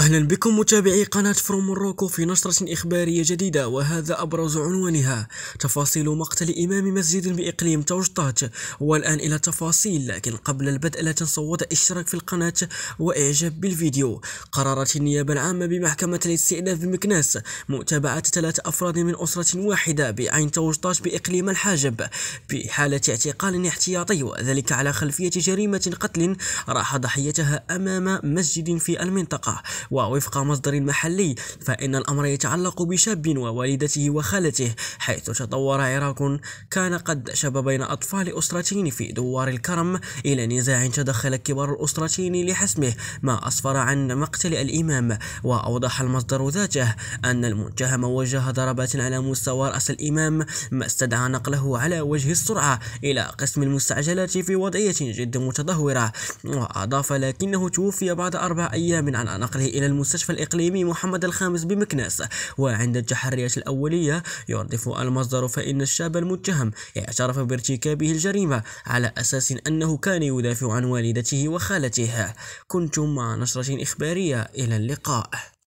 أهلا بكم متابعي قناة فروم موروكو في نشرة إخبارية جديدة وهذا أبرز عنوانها تفاصيل مقتل إمام مسجد بإقليم توجطات والآن إلى تفاصيل لكن قبل البدء لا تنسوا وضع الاشتراك في القناة وإعجاب بالفيديو قررت النيابة العامة بمحكمة الاستئناف بمكناس متابعة ثلاثة أفراد من أسرة واحدة بعين توجطات بإقليم الحاجب بحالة اعتقال احتياطي وذلك على خلفية جريمة قتل راح ضحيتها أمام مسجد في المنطقة ووفق مصدر محلي فإن الأمر يتعلق بشاب ووالدته وخالته حيث تطور عراق كان قد شب بين أطفال أسرتين في دوار الكرم إلى نزاع تدخل كبار الأسرتين لحسمه ما أسفر عن مقتل الإمام وأوضح المصدر ذاته أن المتهم وجه ضربات على مستوى رأس الإمام ما استدعى نقله على وجه السرعة إلى قسم المستعجلات في وضعية جد متدهورة وأضاف لكنه توفي بعد أربع أيام عن نقله إلى المستشفى الإقليمي محمد الخامس بمكناس وعند التحريات الأولية يردف المصدر فإن الشاب المتهم اعترف بارتكابه الجريمة على أساس أنه كان يدافع عن والدته وخالته كنتم مع نشرة إخبارية إلى اللقاء